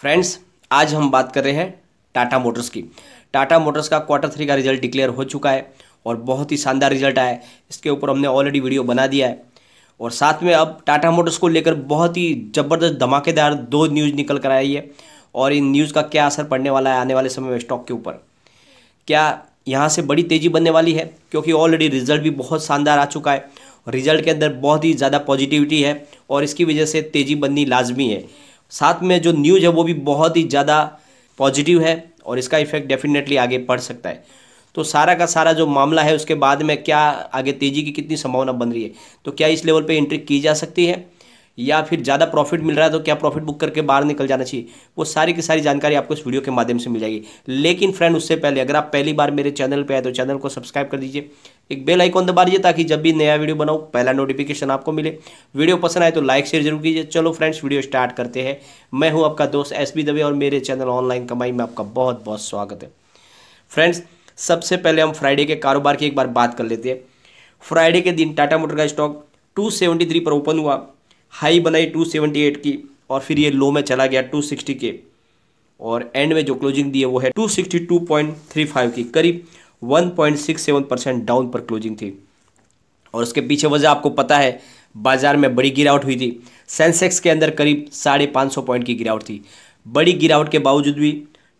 friends आज हम बात कर रहे हैं टाटा मोटर्स की टाटा मोटर्स का क्वार्टर थ्री का रिजल्ट डिक्लेयर हो चुका है और बहुत ही शानदार रिजल्ट आया है इसके ऊपर हमने ऑलरेडी वीडियो बना दिया है और साथ में अब टाटा मोटर्स को लेकर बहुत ही ज़बरदस्त धमाकेदार दो न्यूज़ निकल कर आई है और इन न्यूज़ का क्या असर पड़ने वाला है आने वाले समय में स्टॉक के ऊपर क्या यहाँ से बड़ी तेज़ी बनने वाली है क्योंकि ऑलरेडी रिजल्ट भी बहुत शानदार आ चुका है रिजल्ट के अंदर बहुत ही ज़्यादा पॉजिटिविटी है और इसकी वजह से तेज़ी बननी लाजमी है साथ में जो न्यूज़ है वो भी बहुत ही ज़्यादा पॉजिटिव है और इसका इफेक्ट डेफिनेटली आगे पड़ सकता है तो सारा का सारा जो मामला है उसके बाद में क्या आगे तेज़ी की कितनी संभावना बन रही है तो क्या इस लेवल पर एंट्री की जा सकती है या फिर ज़्यादा प्रॉफिट मिल रहा है तो क्या प्रॉफिट बुक करके बाहर निकल जाना चाहिए वो सारी की सारी जानकारी आपको इस वीडियो के माध्यम से मिल जाएगी लेकिन फ्रेंड उससे पहले अगर आप पहली बार मेरे चैनल पर आए तो चैनल को सब्सक्राइब कर दीजिए एक बेल आइकॉन दबा दीजिए ताकि जब भी नया वीडियो बनाओ पहला नोटिफिकेशन आपको मिले वीडियो पसंद आए तो लाइक शेयर जरूर कीजिए चलो फ्रेंड्स वीडियो स्टार्ट करते हैं मैं हूं आपका दोस्त एस बी दबे और मेरे चैनल ऑनलाइन कमाई में आपका बहुत बहुत स्वागत है फ्रेंड्स सबसे पहले हम फ्राइडे के कारोबार की एक बार बात कर लेते हैं फ्राइडे के दिन टाटा मोटर का स्टॉक टू सेवेंटी थ्री पर ओपन हुआ हाई बनाई 278 की और फिर ये लो में चला गया 260 के और एंड में जो क्लोजिंग दी है वो है 262.35 की करीब 1.67 परसेंट डाउन पर क्लोजिंग थी और उसके पीछे वजह आपको पता है बाजार में बड़ी गिरावट हुई थी सेंसेक्स के अंदर करीब साढ़े पाँच सौ पॉइंट की गिरावट थी बड़ी गिरावट के बावजूद भी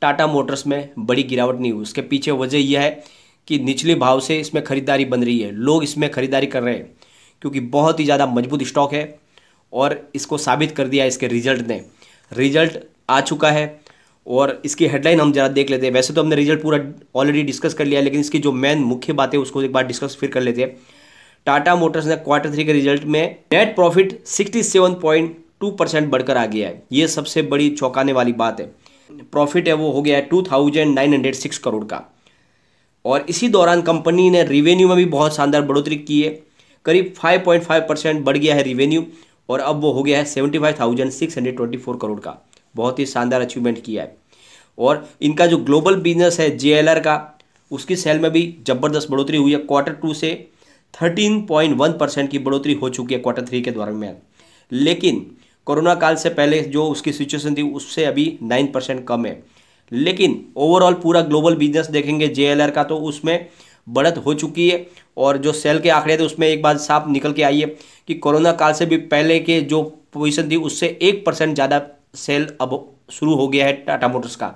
टाटा मोटर्स में बड़ी गिरावट नहीं हुई उसके पीछे वजह यह है कि निचले भाव से इसमें खरीदारी बन रही है लोग इसमें खरीदारी कर रहे हैं क्योंकि बहुत ही ज़्यादा मजबूत स्टॉक है और इसको साबित कर दिया इसके रिजल्ट ने रिजल्ट आ चुका है और इसकी हेडलाइन हम जरा देख लेते हैं वैसे तो हमने रिजल्ट पूरा ऑलरेडी डिस्कस कर लिया लेकिन इसकी जो मेन मुख्य बात है उसको एक बार डिस्कस फिर कर लेते हैं टाटा मोटर्स ने क्वार्टर थ्री के रिजल्ट में नेट प्रॉफिट 67.2 परसेंट बढ़कर आ गया है ये सबसे बड़ी चौंकाने वाली बात है प्रॉफिट है वो हो गया है सिक्स करोड़ का और इसी दौरान कंपनी ने रिवेन्यू में भी बहुत शानदार बढ़ोतरी की है करीब फाइव परसेंट बढ़ गया है रिवेन्यू और अब वो हो गया है seventy five thousand six hundred twenty four crore का बहुत ही शानदार अचीवमेंट किया है और इनका जो ग्लोबल बिजनेस है जे का उसकी सेल में भी जबरदस्त बढ़ोतरी हुई है क्वार्टर टू से थर्टीन पॉइंट वन परसेंट की बढ़ोतरी हो चुकी है क्वार्टर थ्री के दौरान लेकिन कोरोना काल से पहले जो उसकी सिचुएशन थी उससे अभी नाइन परसेंट कम है लेकिन ओवरऑल पूरा ग्लोबल बिजनेस देखेंगे जे का तो उसमें बढ़त हो चुकी है और जो सेल के आंकड़े थे उसमें एक बात साफ निकल के आई है कि कोरोना काल से भी पहले के जो पोजिशन थी उससे एक परसेंट ज़्यादा सेल अब शुरू हो गया है टाटा मोटर्स का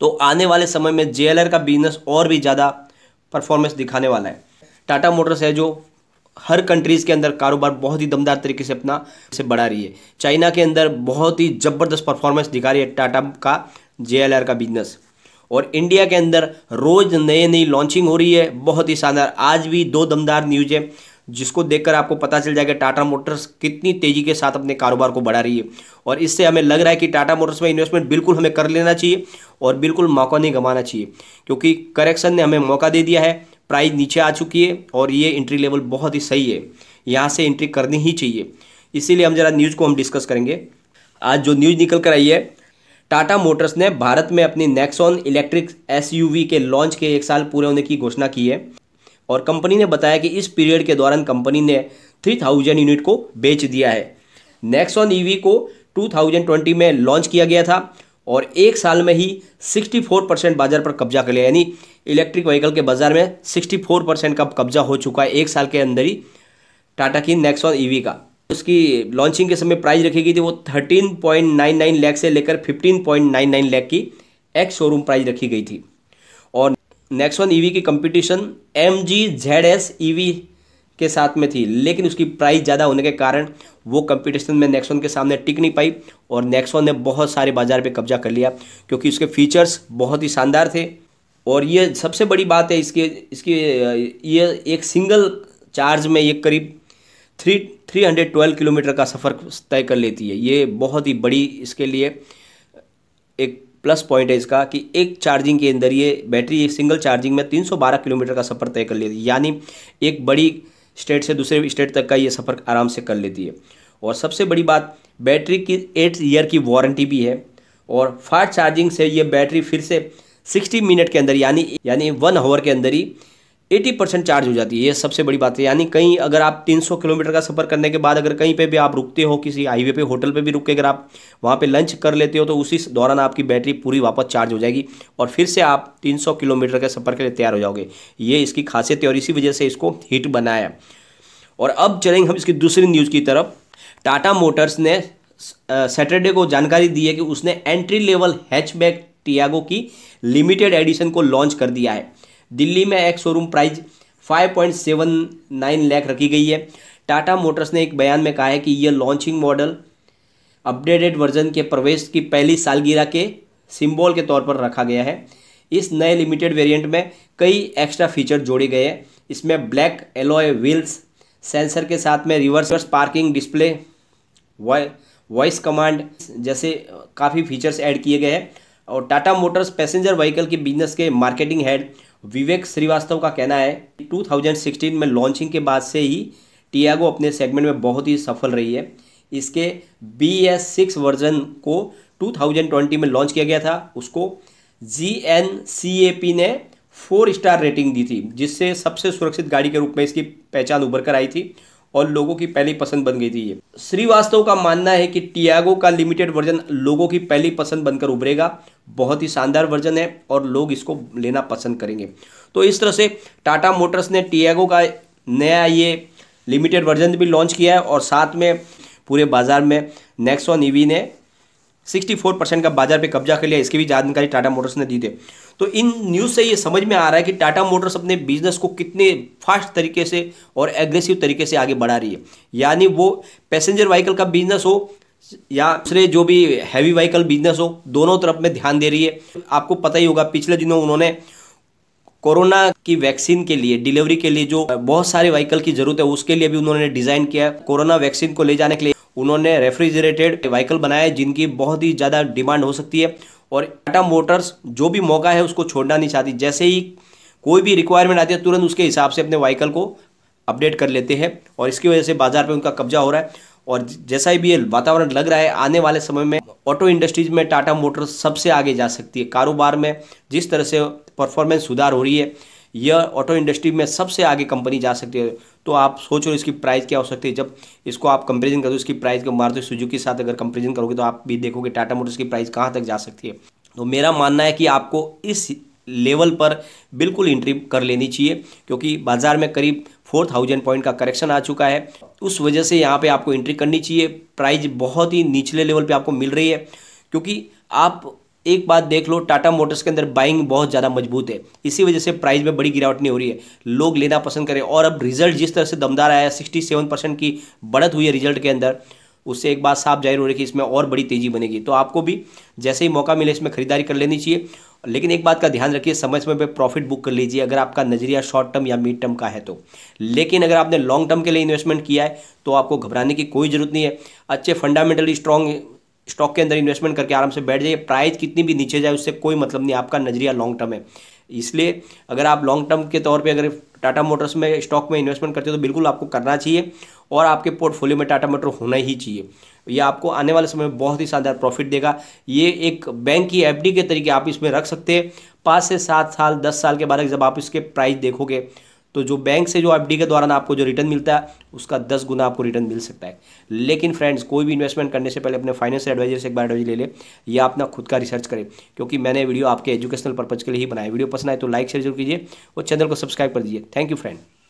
तो आने वाले समय में जे का बिजनेस और भी ज़्यादा परफॉर्मेंस दिखाने वाला है टाटा मोटर्स है जो हर कंट्रीज़ के अंदर कारोबार बहुत ही दमदार तरीके से अपना से बढ़ा रही है चाइना के अंदर बहुत ही ज़बरदस्त परफॉर्मेंस दिखा रही है टाटा का जे का बिजनेस और इंडिया के अंदर रोज़ नए नई लॉन्चिंग हो रही है बहुत ही शानदार आज भी दो दमदार न्यूज है जिसको देखकर आपको पता चल जाएगा टाटा मोटर्स कितनी तेज़ी के साथ अपने कारोबार को बढ़ा रही है और इससे हमें लग रहा है कि टाटा मोटर्स में इन्वेस्टमेंट बिल्कुल हमें कर लेना चाहिए और बिल्कुल मौका नहीं गंवाना चाहिए क्योंकि करेक्शन ने हमें मौका दे दिया है प्राइस नीचे आ चुकी है और ये एंट्री लेवल बहुत ही सही है यहाँ से एंट्री करनी ही चाहिए इसीलिए हम जरा न्यूज़ को हम डिस्कस करेंगे आज जो न्यूज़ निकल कर आई है टाटा मोटर्स ने भारत में अपनी नेक्सॉन इलेक्ट्रिक एसयूवी के लॉन्च के एक साल पूरे होने की घोषणा की है और कंपनी ने बताया कि इस पीरियड के दौरान कंपनी ने 3000 यूनिट को बेच दिया है नेक्सॉन ईवी e को 2020 में लॉन्च किया गया था और एक साल में ही 64 परसेंट बाजार पर कब्जा कर लिया यानी इलेक्ट्रिक व्हीकल के बाजार में 64 परसेंट का कब्जा हो चुका है एक साल के अंदर ही टाटा की नेक्सॉन ई e का उसकी लॉन्चिंग के समय प्राइस रखी गई थी वो thirteen point nine nine lakh से लेकर fifteen point nine nine lakh की एक्स शोरूम प्राइस रखी गई थी और नेक्स्ट वन ईवी की competition M G Z S EV के साथ में थी लेकिन उसकी प्राइस ज़्यादा होने के कारण वो कंपटीशन में नेक्सॉन के सामने टिक नहीं पाई और नेक्सॉन ने बहुत सारे बाज़ार पे कब्जा कर लिया क्योंकि उसके फीचर्स बहुत ही शानदार थे और ये सबसे बड़ी बात है इसके इसकी ये एक सिंगल चार्ज में ये करीब three three hundred twelve kilometre का सफ़र तय कर लेती है ये बहुत ही बड़ी इसके लिए एक प्लस पॉइंट है इसका कि एक चार्जिंग के अंदर ये बैटरी सिंगल चार्जिंग में 312 किलोमीटर का सफ़र तय कर लेती है यानी एक बड़ी स्टेट से दूसरे स्टेट तक का ये सफ़र आराम से कर लेती है और सबसे बड़ी बात बैटरी की एट ईयर की वारंटी भी है और फास्ट चार्जिंग से ये बैटरी फिर से सिक्सटी मिनट के अंदर यानी यानी वन आवर के अंदर ही एटी परसेंट चार्ज हो जाती है ये सबसे बड़ी बात है यानी कहीं अगर आप 300 किलोमीटर का सफ़र करने के बाद अगर कहीं पे भी आप रुकते हो किसी हाईवे पे होटल पे भी रुक के अगर आप वहाँ पे लंच कर लेते हो तो उसी दौरान आपकी बैटरी पूरी वापस चार्ज हो जाएगी और फिर से आप 300 किलोमीटर के सफ़र के लिए तैयार हो जाओगे ये इसकी खासियत है और इसी वजह से इसको हिट बनाया और अब चलेंगे हम इसकी दूसरी न्यूज़ की तरफ टाटा मोटर्स ने सैटरडे को जानकारी दी है कि उसने एंट्री लेवल हैचबैक टियागो की लिमिटेड एडिशन को लॉन्च कर दिया है दिल्ली में एक शोरूम प्राइस 5.79 लाख रखी गई है टाटा मोटर्स ने एक बयान में कहा है कि यह लॉन्चिंग मॉडल अपडेटेड वर्जन के प्रवेश की पहली सालगिरह के सिंबल के तौर पर रखा गया है इस नए लिमिटेड वेरिएंट में कई एक्स्ट्रा फीचर जोड़े गए हैं इसमें ब्लैक एलोय व्हील्स सेंसर के साथ में reverse parking display voice command जैसे काफ़ी फीचर्स ऐड किए गए हैं और टाटा मोटर्स पैसेंजर व्हीकल की बिजनेस के मार्केटिंग हेड विवेक श्रीवास्तव का कहना है 2016 में लॉन्चिंग के बाद से ही टियागो अपने सेगमेंट में बहुत ही सफल रही है इसके बी एस सिक्स वर्जन को 2020 में लॉन्च किया गया था उसको G N C A P ने फोर स्टार रेटिंग दी थी जिससे सबसे सुरक्षित गाड़ी के रूप में इसकी पहचान उभर कर आई थी और लोगों की पहली पसंद बन गई थी ये श्रीवास्तव का मानना है कि टियागो का लिमिटेड वर्जन लोगों की पहली पसंद बनकर उभरेगा बहुत ही शानदार वर्जन है और लोग इसको लेना पसंद करेंगे तो इस तरह से टाटा मोटर्स ने टियागो का नया ये लिमिटेड वर्जन भी लॉन्च किया है और साथ में पूरे बाज़ार में नेक्सॉन ईवी e ने 64 परसेंट का बाजार पे कब्जा कर लिया इसकी भी जानकारी टाटा मोटर्स ने दी थी तो इन न्यूज़ से ये समझ में आ रहा है कि टाटा मोटर्स अपने बिजनेस को कितने फास्ट तरीके से और एग्रेसिव तरीके से आगे बढ़ा रही है यानी वो पैसेंजर व्हीकल का बिजनेस हो या दूसरे जो भी हैवी व्हीकल बिजनेस हो दोनों तरफ में ध्यान दे रही है आपको पता ही होगा पिछले दिनों उन्होंने कोरोना की वैक्सीन के लिए डिलीवरी के लिए जो बहुत सारे व्हीकल की जरूरत है उसके लिए भी उन्होंने डिजाइन किया कोरोना वैक्सीन को ले जाने के लिए उन्होंने रेफ्रिजरेटेड व्हीकल बनाए जिनकी बहुत ही ज़्यादा डिमांड हो सकती है और टाटा मोटर्स जो भी मौका है उसको छोड़ना नहीं चाहती जैसे ही कोई भी रिक्वायरमेंट आती है तुरंत उसके हिसाब से अपने व्हीकल को अपडेट कर लेते हैं और इसकी वजह से बाजार पर उनका कब्जा हो रहा है और जैसा ही भी ये वातावरण लग रहा है आने वाले समय में ऑटो इंडस्ट्रीज में टाटा मोटर्स सबसे आगे जा सकती है कारोबार में जिस तरह से परफॉर्मेंस सुधार हो रही है यह ऑटो इंडस्ट्री में सबसे आगे कंपनी जा सकती है तो आप सोचो इसकी प्राइस क्या हो सकती है जब इसको आप कंपेरिजन करो इसकी प्राइस के मारुति सुजू के साथ अगर कंपेरिजन करोगे तो आप भी देखोगे टाटा मोटर्स की प्राइस कहाँ तक जा सकती है तो मेरा मानना है कि आपको इस लेवल पर बिल्कुल इंट्री कर लेनी चाहिए क्योंकि बाजार में करीब फोर थाउजेंड पॉइंट का करेक्शन आ चुका है उस वजह से यहाँ पे आपको एंट्री करनी चाहिए प्राइस बहुत ही निचले लेवल पे आपको मिल रही है क्योंकि आप एक बात देख लो टाटा मोटर्स के अंदर बाइंग बहुत ज़्यादा मजबूत है इसी वजह से प्राइस में बड़ी गिरावट नहीं हो रही है लोग लेना पसंद करें और अब रिजल्ट जिस तरह से दमदार आया सिक्सटी सेवन परसेंट की बढ़त हुई है रिजल्ट के अंदर उससे एक बात साफ जाहिर हो रही है कि इसमें और बड़ी तेज़ी बनेगी तो आपको भी जैसे ही मौका मिले इसमें खरीदारी कर लेनी चाहिए लेकिन एक बात का ध्यान रखिए समय समय पर प्रॉफिट बुक कर लीजिए अगर आपका नज़रिया शॉर्ट टर्म या मिड टर्म का है तो लेकिन अगर आपने लॉन्ग टर्म के लिए इन्वेस्टमेंट किया है तो आपको घबराने की कोई ज़रूरत नहीं है अच्छे फंडामेंटली स्ट्रॉन्ग स्टॉक के अंदर इन्वेस्टमेंट करके आराम से बैठ जाइए प्राइस कितनी भी नीचे जाए उससे कोई मतलब नहीं आपका नजरिया लॉन्ग टर्म है इसलिए अगर आप लॉन्ग टर्म के तौर पे अगर टाटा मोटर्स में स्टॉक में इन्वेस्टमेंट करते हो तो बिल्कुल आपको करना चाहिए और आपके पोर्टफोलियो में टाटा मोटर होना ही चाहिए ये आपको आने वाले समय में बहुत ही शानदार प्रॉफिट देगा ये एक बैंक की एफ के तरीके आप इसमें रख सकते हैं पाँच से सात साल दस साल के बाद जब आप इसके प्राइस देखोगे तो जो बैंक से जो एफ के ना आपको जो रिटर्न मिलता है उसका दस गुना आपको रिटर्न मिल सकता है लेकिन फ्रेंड्स कोई भी इन्वेस्टमेंट करने से पहले अपने फाइनेंस एडवाइजर से एक बार एडवाइज ले ले या अपना खुद का रिसर्च करें क्योंकि मैंने वीडियो आपके एजुकेशनल पर्पज़ के लिए ही बनाया वीडियो पसंद आए तो लाइक शेयर जरूर कीजिए और चैनल को सब्सक्राइब कर दीजिए थैंक यू फ्रेंड